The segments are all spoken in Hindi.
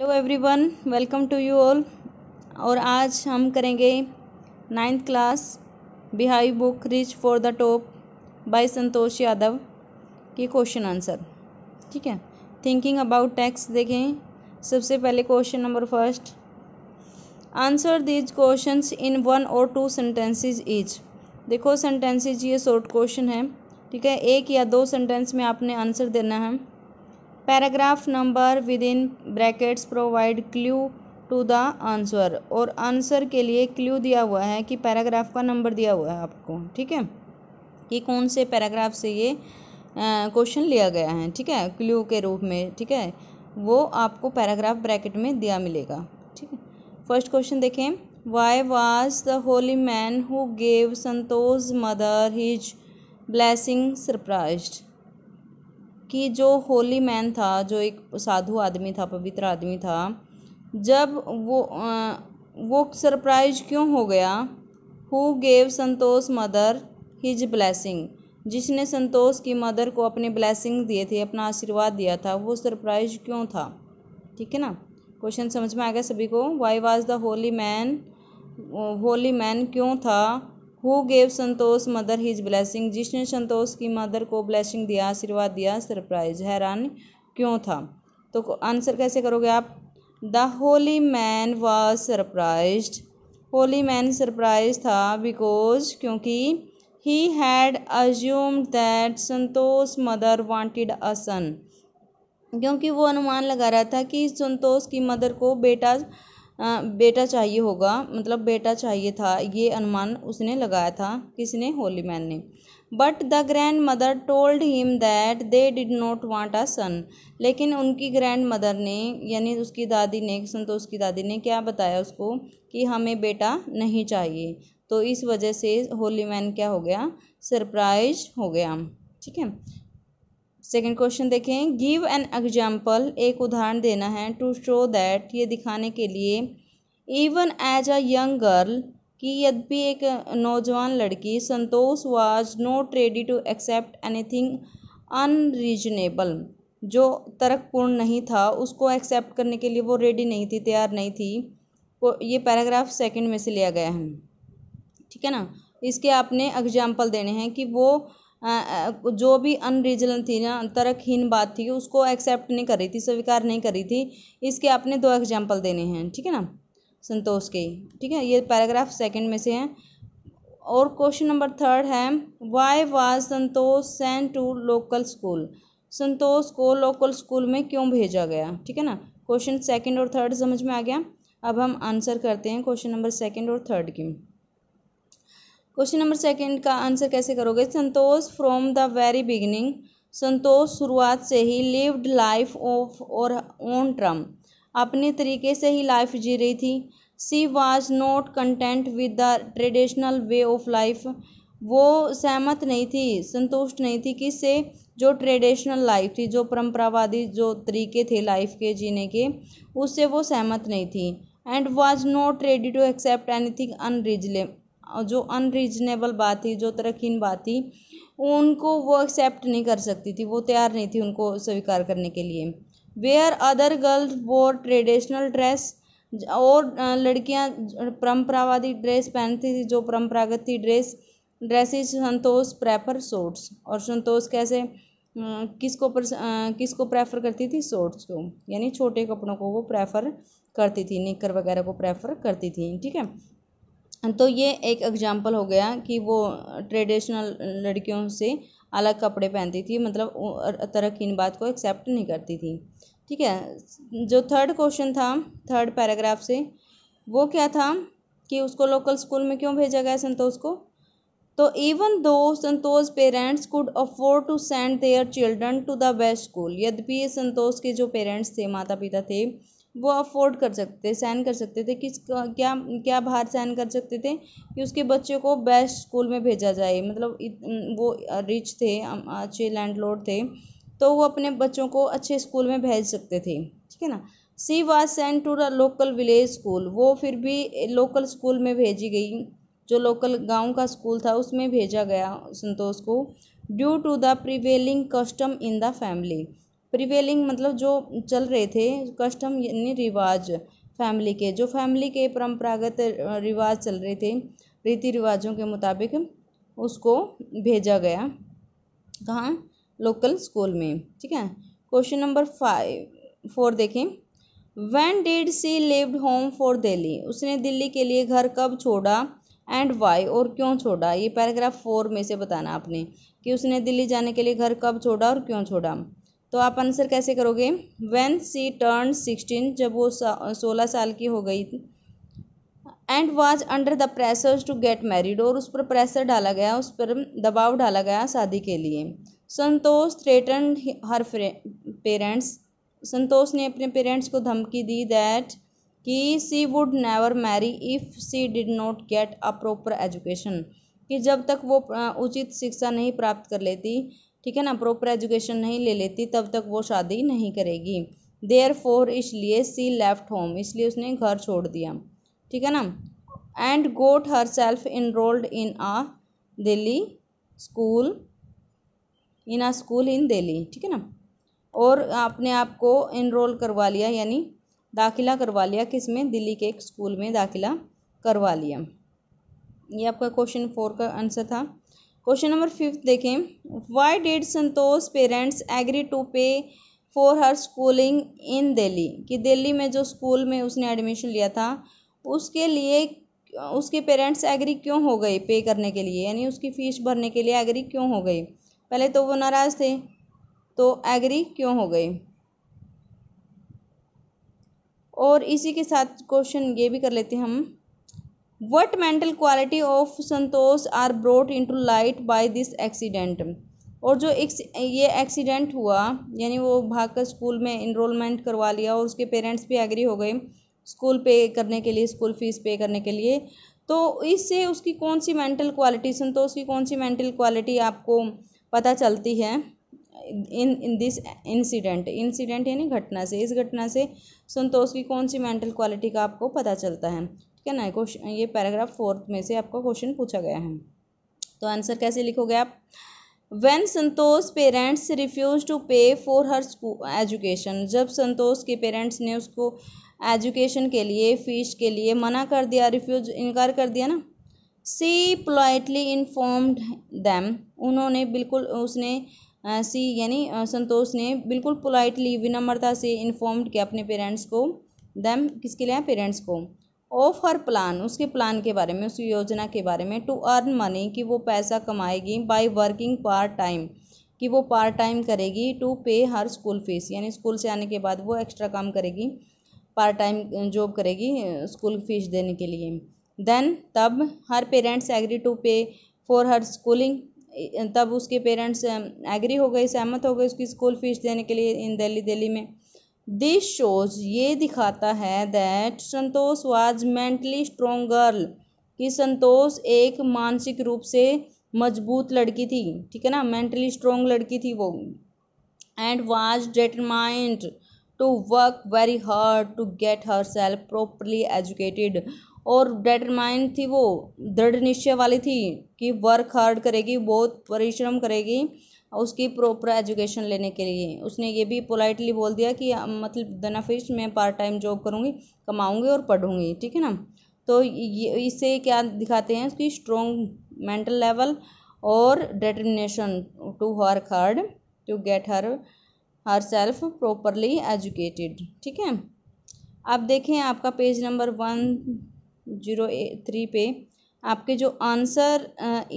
hello everyone welcome to you all और आज हम करेंगे ninth class beehive book reach for the top by Santosh Yadav की क्वेश्चन आंसर ठीक है थिंकिंग अबाउट टैक्स देखें सबसे पहले question number first answer these question in one और टू सेंटेंसेज ईच देखो सेंटेंसेज ये शॉर्ट क्वेश्चन है ठीक है एक या दो सेंटेंस में आपने आंसर देना है paragraph number with in brackets provide clue to the answer और आंसर के लिए क्ल्यू दिया हुआ है कि पैराग्राफ का नंबर दिया हुआ है आपको ठीक है कि कौन से पैराग्राफ से ये क्वेश्चन लिया गया है ठीक है क्ल्यू के रूप में ठीक है वो आपको पैराग्राफ ब्रैकेट में दिया मिलेगा ठीक है फर्स्ट क्वेश्चन देखें why was the holy man who gave Santosh mother his blessing surprise कि जो होली मैन था जो एक साधु आदमी था पवित्र आदमी था जब वो वो सरप्राइज क्यों हो गया who gave Santosh mother his blessing जिसने संतोष की मदर को अपने ब्लैसिंग दिए थे अपना आशीर्वाद दिया था वो सरप्राइज क्यों था ठीक है ना क्वेश्चन समझ में आ गया सभी को why was the holy man holy man क्यों था who gave Santosh mother his blessing जिसने संतोष की मदर को ब्लैसिंग दिया आशीर्वाद दिया सरप्राइज हैरान क्यों था तो आंसर कैसे करोगे आप the holy man was surprise holy man surprise था बिकॉज क्योंकि he had assumed that Santosh mother wanted a son क्योंकि वो अनुमान लगा रहा था कि संतोष की मदर को बेटा बेटा चाहिए होगा मतलब बेटा चाहिए था ये अनुमान उसने लगाया था किसने होली मैन ने but the grand mother told him that they did not want a son लेकिन उनकी ग्रैंड मदर ने यानी उसकी दादी ने संतोष की दादी ने क्या बताया उसको कि हमें बेटा नहीं चाहिए तो इस वजह से होली मैन क्या हो गया सरप्राइज हो गया ठीक है सेकंड क्वेश्चन देखें गिव एन एग्जाम्पल एक उदाहरण देना है टू शो दैट ये दिखाने के लिए even as a young girl कि यद्यपि एक नौजवान लड़की Santosh was not ready to accept anything unreasonable जो तर्कपूर्ण नहीं था उसको एक्सेप्ट करने के लिए वो रेडी नहीं थी तैयार नहीं थी ये पैराग्राफ सेकंड में से लिया गया है ठीक है ना इसके आपने एग्जाम्पल देने हैं कि वो जो भी अनरीजनल थी ना तर्कहीन बात थी उसको एक्सेप्ट नहीं कर रही थी स्वीकार नहीं कर रही थी इसके आपने दो एग्जाम्पल देने हैं ठीक है ना संतोष के ठीक है ये पैराग्राफ सेकंड में से हैं और क्वेश्चन नंबर थर्ड है why was Santosh send to local school Santosh को लोकल स्कूल में क्यों भेजा गया ठीक है ना क्वेश्चन सेकंड और थर्ड समझ में आ गया अब हम आंसर करते हैं क्वेश्चन नंबर सेकंड और थर्ड की क्वेश्चन नंबर सेकंड का आंसर कैसे करोगे Santosh from the very beginning Santosh शुरुआत से ही लिव्ड लाइफ ऑफ और ओन ट्रम अपने तरीके से ही लाइफ जी रही थी she was not content with the traditional way of life वो सहमत नहीं थी संतुष्ट नहीं थी किससे जो ट्रेडिशनल लाइफ थी जो परंपरावादी जो तरीके थे लाइफ के जीने के उससे वो सहमत नहीं थी and was not ready to accept anything unreasonable जो अनरीजनेबल बात थी जो तरकीन बात थी उनको वो एक्सेप्ट नहीं कर सकती थी वो तैयार नहीं थी उनको स्वीकार करने के लिए वेयर अदर गर्ल्स वो ट्रेडिशनल ड्रेस और लड़कियां परंपरावादी ड्रेस पहनती थी जो परंपरागत थी dress dresses Santosh prefer shorts और संतोष कैसे किसको पर, किसको प्रेफर करती थी शॉर्ट्स को यानी छोटे कपड़ों को वो प्रेफर करती थी निकर वगैरह को प्रेफर करती थी ठीक है तो ये एक एग्जाम्पल हो गया कि वो ट्रेडिशनल लड़कियों से अलग कपड़े पहनती थी मतलब तरक्कीन बात को एक्सेप्ट नहीं करती थी ठीक है जो थर्ड क्वेश्चन था थर्ड पैराग्राफ से वो क्या था कि उसको लोकल स्कूल में क्यों भेजा गया संतोष को तो even though Santosh parents could afford to send their children to the best school यद्यपि संतोष के जो पेरेंट्स थे माता पिता थे वो अफोर्ड कर सकते सहन कर सकते थे किस क्या क्या भार सहन कर सकते थे कि उसके बच्चे को बेस्ट स्कूल में भेजा जाए मतलब वो रिच थे अच्छे लैंडलॉर्ड थे तो वो अपने बच्चों को अच्छे स्कूल में भेज सकते थे ठीक है ना she was sent to the local village school वो फिर भी लोकल स्कूल में भेजी गई जो लोकल गांव का स्कूल था उसमें भेजा गया संतोष को due to the prevailing custom in the family prevailing मतलब जो चल रहे थे कस्टम यानी रिवाज फैमिली के जो फैमिली के परंपरागत रिवाज चल रहे थे रीति रिवाजों के मुताबिक उसको भेजा गया कहाँ लोकल स्कूल में ठीक है क्वेश्चन नंबर फाइव फोर देखें when did she lived home for Delhi उसने दिल्ली के लिए घर कब छोड़ा एंड वाई और क्यों छोड़ा ये पैराग्राफ फोर में से बताना आपने कि उसने दिल्ली जाने के लिए घर कब छोड़ा और क्यों छोड़ा तो आप आंसर कैसे करोगे वेन सी टर्न सिक्सटीन जब वो सोलह साल की हो गई and was under the pressure to get married और उस पर प्रेसर डाला गया उस पर दबाव डाला गया शादी के लिए संतोष थ्रेटन हर पेरेंट्स संतोष ने अपने पेरेंट्स को धमकी दी दैट कि she would never marry if she did not get a proper education कि जब तक वो उचित शिक्षा नहीं प्राप्त कर लेती ठीक है ना प्रॉपर एजुकेशन नहीं ले लेती तब तक वो शादी नहीं करेगी देयर फोर इसलिए सी लेफ्ट होम इसलिए उसने घर छोड़ दिया ठीक है ना and got her self enrolled in a Delhi school in a school in Delhi ठीक है ना और आपने आपको इनरोल करवा लिया यानी दाखिला करवा लिया किस में दिल्ली के एक स्कूल में दाखिला करवा लिया ये आपका क्वेश्चन फोर का आंसर था क्वेश्चन नंबर फिफ्थ देखें why did Santosh parents agree to pay for her schooling in Delhi कि दिल्ली में जो स्कूल में उसने एडमिशन लिया था उसके लिए उसके पेरेंट्स एग्री क्यों हो गए पे करने के लिए यानी उसकी फ़ीस भरने के लिए एग्री क्यों हो गए पहले तो वो नाराज़ थे तो एग्री क्यों हो गए और इसी के साथ क्वेश्चन ये भी कर लेते हैं हम what mental quality of Santosh are brought in to light by this accident और जो एक ये एक्सीडेंट हुआ यानी वो भाग कर स्कूल में इनरोलमेंट करवा लिया और उसके पेरेंट्स भी एग्री हो गए स्कूल पे करने के लिए स्कूल फीस पे करने के लिए तो इससे उसकी कौन सी मेंटल क्वालिटी संतोष की कौन सी मेंटल क्वालिटी आपको पता चलती है in in this incident incident यानी घटना से इस घटना से संतोष की कौन सी मेंटल क्वालिटी का आपको पता चलता है ठीक है ना क्वेश्चन ये पैराग्राफ फोर्थ में से आपका क्वेश्चन पूछा गया है तो आंसर कैसे लिखोगे आप when Santosh parents refuse to pay for her school education जब संतोष के पेरेंट्स ने उसको एजुकेशन के लिए फीस के लिए मना कर दिया रिफ्यूज इनकार कर दिया ना सी पोलाइटली इन्फॉर्म्ड दैम उन्होंने बिल्कुल उसने सी यानी संतोष ने बिल्कुल पोलाइटली विनम्रता से इन्फॉर्म्ड किया अपने पेरेंट्स को दैम किसके लिए पेरेंट्स को ऑफ हर प्लान उसके प्लान के बारे में उस योजना के बारे में टू अर्न मनी कि वो पैसा कमाएगी बाय वर्किंग पार्ट टाइम कि वो पार्ट टाइम करेगी to pay her school fees यानी स्कूल से आने के बाद वो एक्स्ट्रा काम करेगी पार्ट टाइम जॉब करेगी स्कूल फीस देने के लिए देन तब her parents agree to pay for her schooling तब उसके पेरेंट्स एग्री हो गए सहमत हो गए उसकी स्कूल फीस देने के लिए इन दिल्ली दिल्ली में दिस शोज ये दिखाता है that Santosh was mentally strong girl कि संतोष एक मानसिक रूप से मजबूत लड़की थी ठीक है ना मेंटली स्ट्रोंग लड़की थी वो and was determined to work very hard to get her self properly educated और डिटरमाइंड थी वो दृढ़ निश्चय वाली थी कि वर्क हार्ड करेगी बहुत परिश्रम करेगी उसकी प्रॉपर एजुकेशन लेने के लिए उसने ये भी पोलाइटली बोल दिया कि मतलब फिर मैं पार्ट टाइम जॉब करूँगी कमाऊँगी और पढ़ूँगी ठीक है ना तो ये इससे क्या दिखाते हैं उसकी स्ट्रॉन्ग मेंटल लेवल और determination to her hard to get her her self properly educated ठीक है अब देखें आपका page number one zero three पे आपके जो answer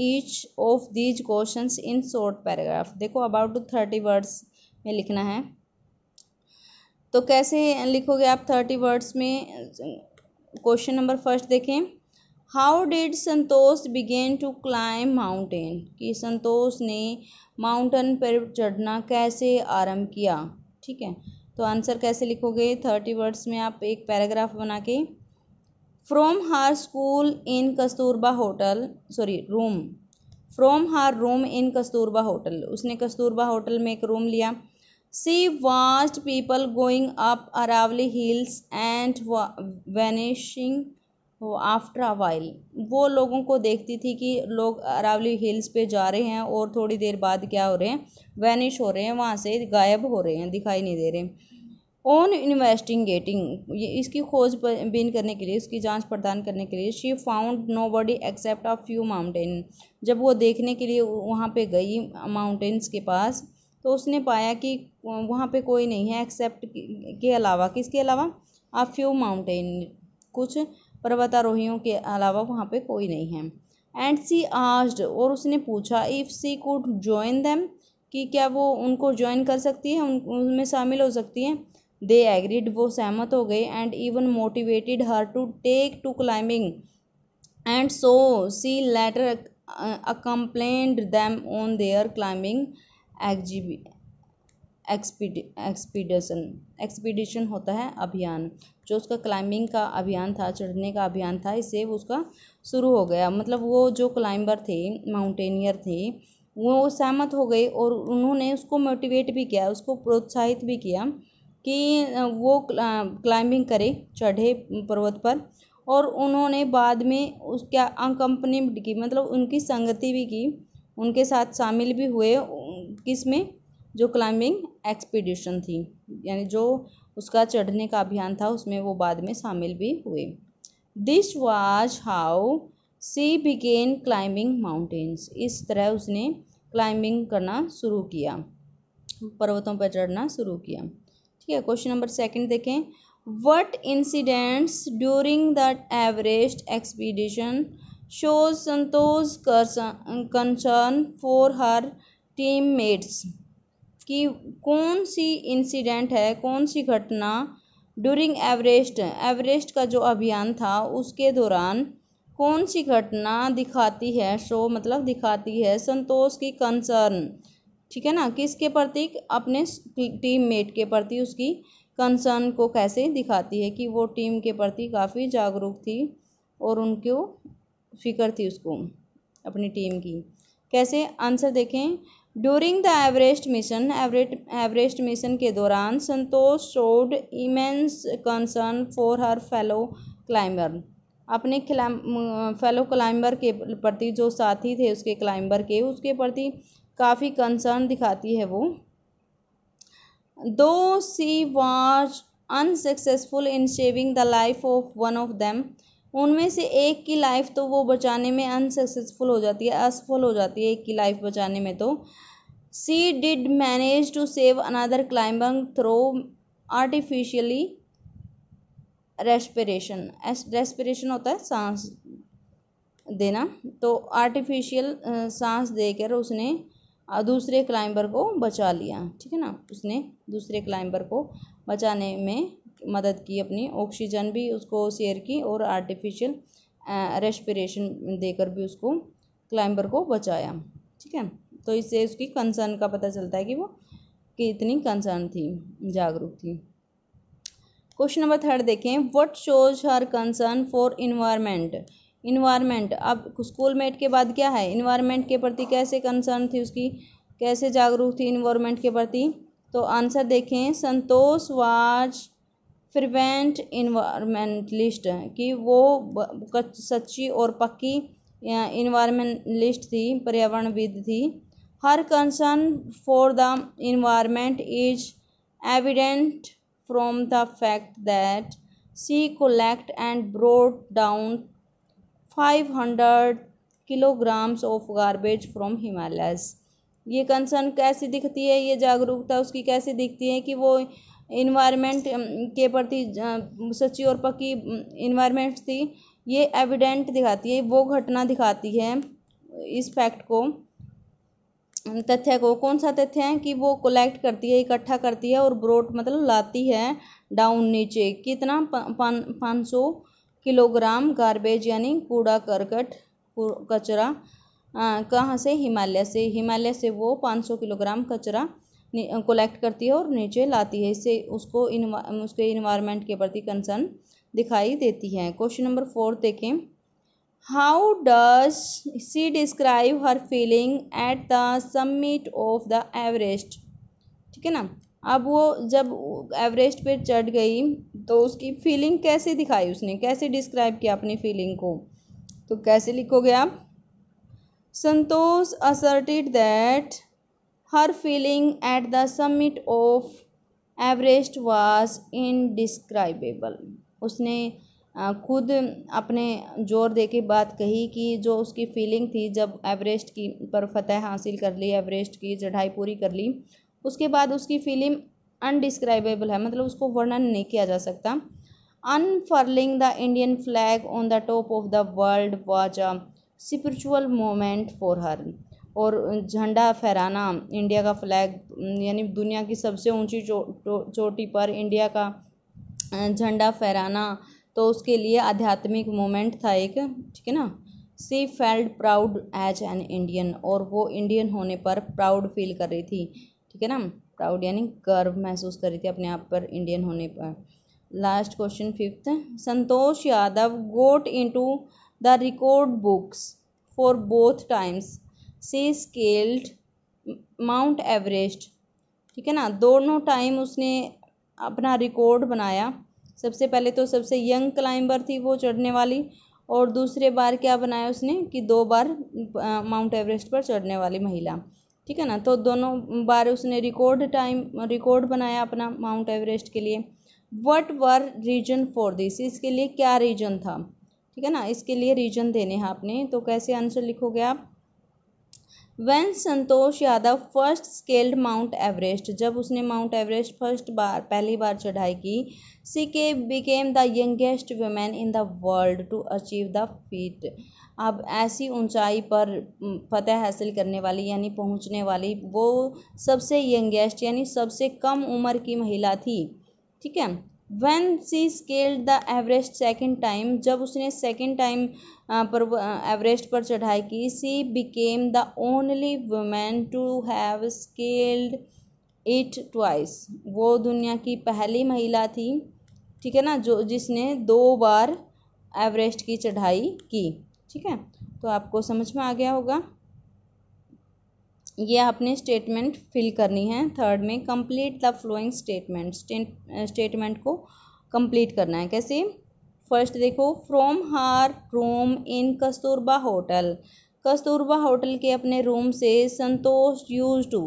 each of these question in short paragraph देखो अबाउट टू थर्टी वर्ड्स में लिखना है तो कैसे लिखोगे आप थर्टी वर्ड्स में क्वेश्चन नंबर फर्स्ट देखें how did Santosh begin to climb mountain कि संतोष ने माउंटेन पर चढ़ना कैसे आरंभ किया ठीक है तो आंसर कैसे लिखोगे थर्टी वर्ड्स में आप एक पैराग्राफ बना के from her school in Kasturba hotel sorry room from her room in Kasturba hotel उसने कस्तूरबा होटल में एक रूम लिया she watched people going up Aravalli hills and vanishing after a while वो लोगों को देखती थी कि लोग अरावली हिल्स पे जा रहे हैं और थोड़ी देर बाद क्या हो रहे हैं वैनिश हो रहे हैं वहाँ से गायब हो रहे हैं दिखाई नहीं दे रहे हैं ऑन इन्वेस्टिगेटिंग इसकी खोज बीन करने के लिए इसकी जांच प्रदान करने के लिए she found nobody except a few mountain जब वो देखने के लिए वहाँ पे गई माउंटेन्स के पास तो उसने पाया कि वहाँ पे कोई नहीं है एक्सेप्ट के अलावा किसके अलावा अ फ्यू माउंटेन कुछ पर्वतारोहियों के अलावा वहाँ पे कोई नहीं है एंड सी आस्ड और उसने पूछा if she could join them कि क्या वो उनको ज्वाइन कर सकती है उन उनमें शामिल हो सकती है दे एग्रीड वो सहमत हो गए and even motivated her to take to climbing and so she later accompanied them on their climbing एग्जीबी एक्सपीडिशन एक्सपीडिशन होता है अभियान जो उसका क्लाइंबिंग का अभियान था चढ़ने का अभियान था इससे उसका शुरू हो गया मतलब वो जो क्लाइंबर थे माउंटेनियर थे वो सहमत हो गए और उन्होंने उसको मोटिवेट भी किया उसको प्रोत्साहित भी किया कि वो क्लाइंबिंग करे चढ़े पर्वत पर और उन्होंने बाद में उसके अनकम्पनीड की मतलब उनकी संगति भी की उनके साथ शामिल भी हुए किस में जो क्लाइंबिंग एक्सपीडिशन थी यानी जो उसका चढ़ने का अभियान था उसमें वो बाद में शामिल भी हुए this was how she began climbing mountains इस तरह उसने क्लाइंबिंग करना शुरू किया पर्वतों पर चढ़ना शुरू किया ठीक है क्वेश्चन नंबर सेकंड देखें what incidents during the Everest expedition shows Santosh concern for her team mates कि कौन सी इंसिडेंट है कौन सी घटना ड्यूरिंग एवरेस्ट एवरेस्ट का जो अभियान था उसके दौरान कौन सी घटना दिखाती है शो मतलब दिखाती है संतोष की कंसर्न ठीक है ना किसके प्रति अपने टीम मेट के प्रति उसकी कंसर्न को कैसे दिखाती है कि वो टीम के प्रति काफ़ी जागरूक थी और उनको फिक्र थी उसको अपनी टीम की कैसे आंसर देखें during the Everest mission Everest mission के दौरान Santosh showed immense concern for her fellow climber अपने फेलो क्लाइंबर के प्रति जो साथी थे उसके क्लाइंबर के उसके प्रति काफ़ी कंसर्न दिखाती है वो though she was unsuccessful in saving the life of one of them उनमें से एक की लाइफ तो वो बचाने में अनसक्सेसफुल हो जाती है असफल हो जाती है एक की लाइफ बचाने में तो she did manage to save another climbing through artificially respiration respiration होता है सांस देना तो आर्टिफिशियल सांस देकर उसने और दूसरे क्लाइंबर को बचा लिया ठीक है ना उसने दूसरे क्लाइंबर को बचाने में मदद की अपनी ऑक्सीजन भी उसको शेयर की और आर्टिफिशियल रेस्पिरेशन देकर भी उसको क्लाइंबर को बचाया ठीक है तो इससे उसकी कंसर्न का पता चलता है कि वो कि इतनी कंसर्न थी जागरूक थी क्वेश्चन नंबर थर्ड देखें what shows her concern for environment environment अब स्कूलमेट के बाद क्या है इन्वायरमेंट के प्रति कैसे कंसर्न थी उसकी कैसे जागरूक थी इन्वायरमेंट के प्रति तो आंसर देखें संतोष वाज प्रिवेंट इन्वायरमेंटलिस्ट कि वो सच्ची और पक्की इन्वायरमेंटलिस्ट थी पर्यावरणविद थी her concern for the environment is evident from the fact that she collect and brought down five hundred kilograms of garbage from Himalayas ये कंसर्न कैसी दिखती है ये जागरूकता उसकी कैसी दिखती है कि वो इन्वायरमेंट के प्रति सच्ची और पक्की इन्वायरमेंट थी ये एविडेंट दिखाती है वो घटना दिखाती है इस फैक्ट को तथ्य को कौन सा तथ्य है कि वो कलेक्ट करती है इकट्ठा करती है और ब्रोट मतलब लाती है डाउन नीचे कितना पाँच सौ किलोग्राम गार्बेज यानी कूड़ा करकट कचरा कहाँ से हिमालय से हिमालय से वो 500 किलोग्राम कचरा कलेक्ट करती है और नीचे लाती है इससे उसको इन्वा उसके इन्वायरमेंट के प्रति कंसर्न दिखाई देती है क्वेश्चन नंबर फोर देखें how does she describe her feeling at the summit of the Everest ठीक है ना अब वो जब एवरेस्ट पे चढ़ गई तो उसकी फीलिंग कैसे दिखाई उसने कैसे डिस्क्राइब किया अपनी फीलिंग को तो कैसे लिखोगे आप Santosh asserted that her feeling at the summit of Everest was indescribable उसने खुद अपने जोर दे के बात कही कि जो उसकी फीलिंग थी जब एवरेस्ट की पर फतह हासिल कर ली एवरेस्ट की चढ़ाई पूरी कर ली उसके बाद उसकी फीलिंग अनडिस्क्राइबेबल है मतलब उसको वर्णन नहीं किया जा सकता unfurling the Indian flag on the top of the world was a spiritual moment for her और झंडा फहराना इंडिया का फ्लैग यानी दुनिया की सबसे ऊंची चोटी पर इंडिया का झंडा फहराना तो उसके लिए आध्यात्मिक मोमेंट था एक ठीक है ना she felt proud as an Indian और वो इंडियन होने पर प्राउड फील कर रही थी ठीक है ना प्राउड यानी गर्व महसूस करी थी अपने आप पर इंडियन होने पर last question fifth Santosh Yadav got into the record books for both times she scaled Mount Everest ठीक है ना दोनों टाइम उसने अपना रिकॉर्ड बनाया सबसे पहले तो सबसे यंग क्लाइंबर थी वो चढ़ने वाली और दूसरे बार क्या बनाया उसने कि दो बार माउंट एवरेस्ट पर चढ़ने वाली महिला ठीक है ना तो दोनों बार उसने रिकॉर्ड टाइम रिकॉर्ड बनाया अपना माउंट एवरेस्ट के लिए whatever reason for this इसके लिए क्या रीजन था ठीक है ना इसके लिए रीजन देने हैं आपने तो कैसे आंसर लिखोगे आप when Santosh Yadav first scaled Mount Everest जब उसने माउंट एवरेस्ट फर्स्ट बार पहली बार चढ़ाई की सी के became the youngest women in the world to achieve the feat अब ऐसी ऊंचाई पर फ़तह हासिल करने वाली यानी पहुंचने वाली वो सबसे यंगेस्ट यानी सबसे कम उम्र की महिला थी ठीक है once she scaled the Everest second time जब उसने सेकेंड टाइम पर एवरेस्ट पर चढ़ाई की she became the only women to have scaled it twice वो दुनिया की पहली महिला थी ठीक है ना जो जिसने दो बार एवरेस्ट की चढ़ाई की ठीक है तो आपको समझ में आ गया होगा ये आपने स्टेटमेंट फिल करनी है थर्ड में complete the flowing statement statement को कंप्लीट करना है कैसे फर्स्ट देखो from her room in Kasturba hotel Kasturba hotel के अपने रूम से संतोष यूज टू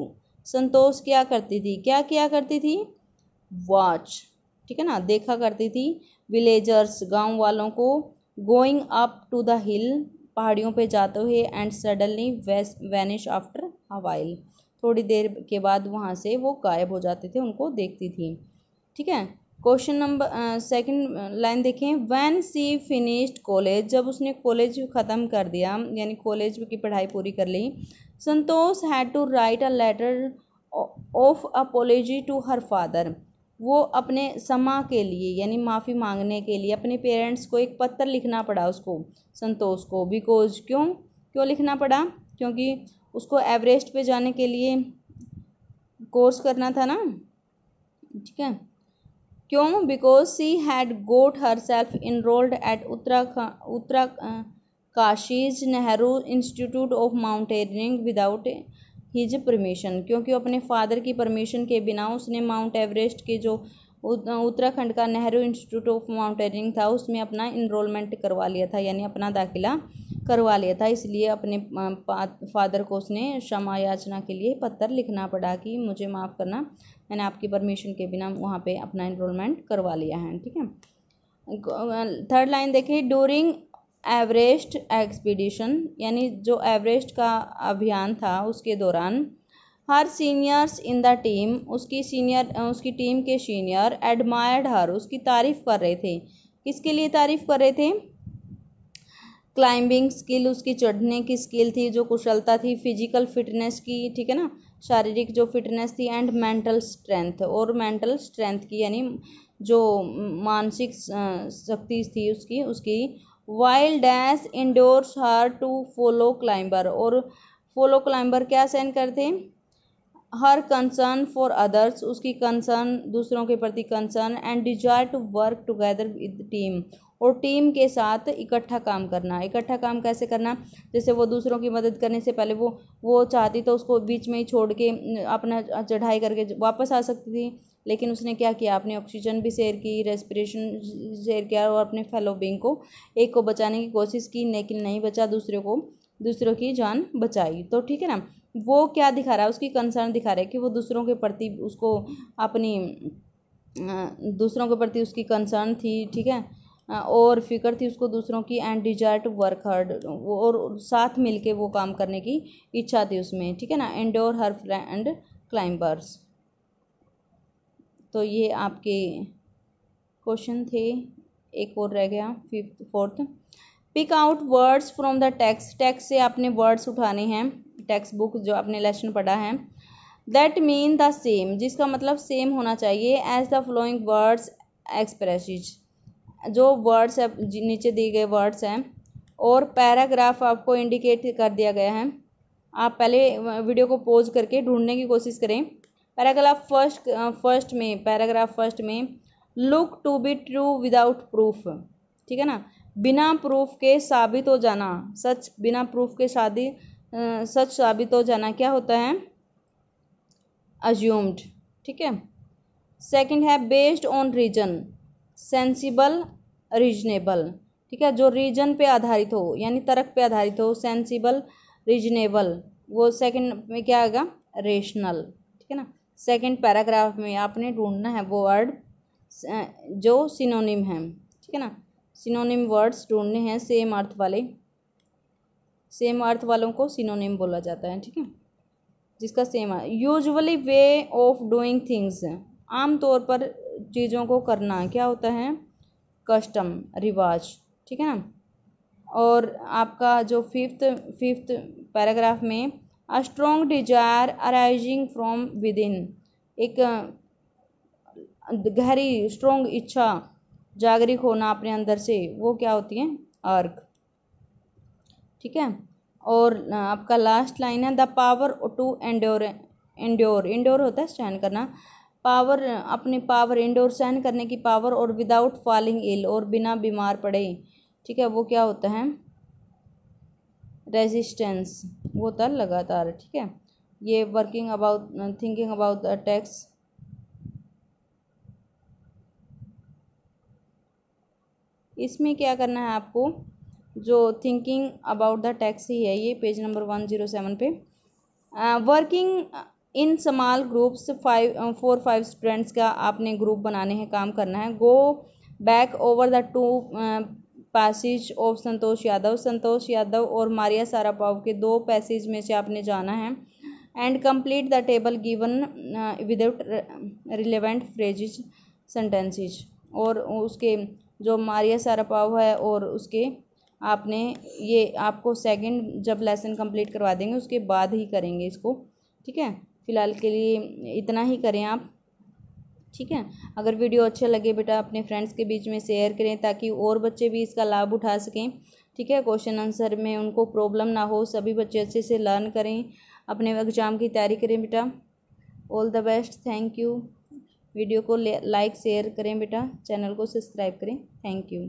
संतोष क्या करती थी क्या किया करती थी वॉच ठीक है ना देखा करती थी विलेजर्स गांव वालों को going up to the hill पहाड़ियों पे जाते हुए and suddenly was vanish after while थोड़ी देर के बाद वहाँ से वो गायब हो जाते थे उनको देखती थी ठीक है क्वेश्चन नंबर सेकंड लाइन देखें व्हेन सी फिनिश्ड कॉलेज जब उसने कॉलेज ख़त्म कर दिया यानी कॉलेज की पढ़ाई पूरी कर ली Santosh had to write a letter of apology to her father वो अपने समा के लिए यानी माफ़ी मांगने के लिए अपने पेरेंट्स को एक पत्र लिखना पड़ा उसको संतोष को बिकॉज क्यों क्यों लिखना पड़ा क्योंकि उसको एवरेस्ट पे जाने के लिए कोर्स करना था ना ठीक है क्यों because she had got her self enrolled at Uttarakhand Uttarkashi's Nehru Institute of Mountaineering without his permission क्योंकि वो अपने फादर की परमिशन के बिना उसने माउंट एवरेस्ट के जो उत्तराखंड का नेहरू इंस्टीट्यूट ऑफ माउंटेनियरिंग था उसमें अपना इनरोलमेंट करवा लिया था यानी अपना दाखिला करवा लिया था इसलिए अपने फादर को उसने क्षमा याचना के लिए पत्र लिखना पड़ा कि मुझे माफ़ करना मैंने आपकी परमिशन के बिना वहाँ पे अपना इनरोलमेंट करवा लिया है ठीक है थर्ड लाइन देखिए डोरिंग एवरेस्ट एक्सपीडिशन यानी जो एवरेस्ट का अभियान था उसके दौरान her seniors in the team उसकी सीनियर उसकी टीम के सीनियर एडमायर्ड हर उसकी तारीफ़ कर रहे थे किसके लिए तारीफ़ कर रहे थे क्लाइंबिंग स्किल उसकी चढ़ने की स्किल थी जो कुशलता थी फिजिकल फिटनेस की ठीक है ना शारीरिक जो फिटनेस थी एंड मेंटल स्ट्रेंथ और मेंटल स्ट्रेंथ की यानी जो मानसिक शक्ति थी उसकी उसकी while dash endorse her to fellow climber और फॉलो क्लाइंबर क्या सहन करते हैं हर कंसर्न फॉर अदर्स उसकी कंसर्न दूसरों के प्रति concern and desire to work together with team और टीम के साथ इकट्ठा काम करना इकट्ठा काम कैसे करना जैसे वो दूसरों की मदद करने से पहले वो वो चाहती तो उसको बीच में ही छोड़ के अपना चढ़ाई करके वापस आ सकती थी लेकिन उसने क्या किया आपने ऑक्सीजन भी शेयर की रेस्पिरेशन शेयर किया और अपने फेलो बींग को एक को बचाने की कोशिश की लेकिन नहीं बचा दूसरे को दूसरों की जान बचाई तो ठीक है ना वो क्या दिखा रहा है उसकी कंसर्न दिखा रहा है कि वो दूसरों के प्रति उसको अपनी दूसरों के प्रति उसकी कंसर्न थी ठीक है और फिक्र थी उसको दूसरों की and desire to work hard और साथ मिलके वो काम करने की इच्छा थी उसमें ठीक है ना एंड और हर फ्रेंड क्लाइंबर्स तो ये आपके क्वेश्चन थे एक और रह गया fifth fourth pick out words from the text text से आपने वर्ड्स उठाने हैं टेक्स बुक जो आपने लेसन पढ़ा है दैट मीन द सेम जिसका मतलब सेम होना चाहिए as the flowing words expresses जो वर्ड्स नीचे दिए गए वर्ड्स हैं और पैराग्राफ आपको इंडिकेट कर दिया गया है आप पहले वीडियो को पॉज करके ढूंढने की कोशिश करें पैराग्राफ फर्स्ट फर्स्ट में पैराग्राफ फर्स्ट में look to be true without proof ठीक है ना बिना प्रूफ के साबित हो जाना सच बिना प्रूफ के शादी सच साबित हो जाना क्या होता है अज्यूम्ड ठीक है सेकंड है based on reason sensible reasonable ठीक है जो रीजन पे आधारित हो यानी तर्क पे आधारित हो सेंसिबल रीजनेबल वो सेकंड में क्या आएगा रेशनल ठीक है ना सेकंड पैराग्राफ में आपने ढूंढना है वो वर्ड जो सिनोनिम है ठीक है ना सिनोनिम वर्ड्स ढूंढने हैं सेम अर्थ वाले सेम अर्थ वालों को सिनोनिम बोला जाता है ठीक है जिसका सेम है usually way of doing things आम तौर पर चीज़ों को करना क्या होता है कस्टम रिवाज ठीक है ना और आपका जो फिफ्थ फिफ्थ पैराग्राफ में a strong desire arising from within एक गहरी स्ट्रोंग इच्छा जागरिक होना अपने अंदर से वो क्या होती है अर्क ठीक है और आपका लास्ट लाइन है the power to endure endure endure होता है स्टैंड करना पावर अपनी पावर इंडोर सहन करने की पावर और विदाउट फॉलिंग इल और बिना बीमार पड़े ठीक है वो क्या होता है रेजिस्टेंस वो था लगातार ठीक है ये working about thinking about the text इसमें क्या करना है आपको जो थिंकिंग अबाउट द टैक्स ही है ये page number one zero seven पे working in small groups five four five students का आपने ग्रुप बनाने हैं काम करना है go back over the two passage of Santosh Yadav Santosh Yadav और मारिया सारापाव के दो पैसेज में से आपने जाना है and complete the table given without relevant phrases sentences और उसके जो मारिया सारापाव है और उसके आपने ये आपको सेकंड जब लेसन कंप्लीट करवा देंगे उसके बाद ही करेंगे इसको ठीक है फ़िलहाल के लिए इतना ही करें आप ठीक है अगर वीडियो अच्छा लगे बेटा अपने फ्रेंड्स के बीच में शेयर करें ताकि और बच्चे भी इसका लाभ उठा सकें ठीक है क्वेश्चन आंसर में उनको प्रॉब्लम ना हो सभी बच्चे अच्छे से लर्न करें अपने एग्ज़ाम की तैयारी करें बेटा all the best thank you video को लाइक शेयर करें बेटा चैनल को सब्सक्राइब करें थैंक यू